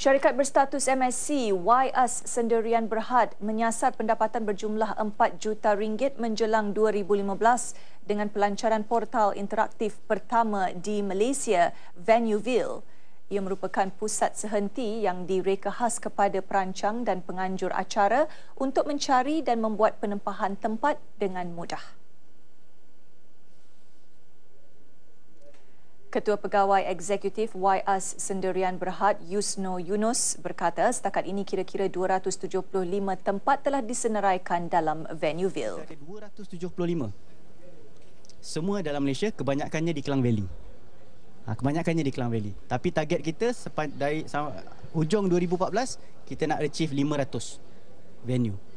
Syarikat berstatus MSC YS Senderian Berhad menyasar pendapatan berjumlah 4 juta ringgit menjelang 2015 dengan pelancaran portal interaktif pertama di Malaysia, Venueville. Ia merupakan pusat sehenti yang direka khas kepada perancang dan penganjur acara untuk mencari dan membuat penempahan tempat dengan mudah. Ketua Pegawai Eksekutif YAS Sendirian Berhad Yusno Yunus berkata setakat ini kira-kira 275 tempat telah disenaraikan dalam Venueville. Ada 275. Semua dalam Malaysia kebanyakannya di Klang Valley. Ha, kebanyakannya di Klang Valley. Tapi target kita sepan, dari sama, hujung 2014 kita nak achieve 500 venue.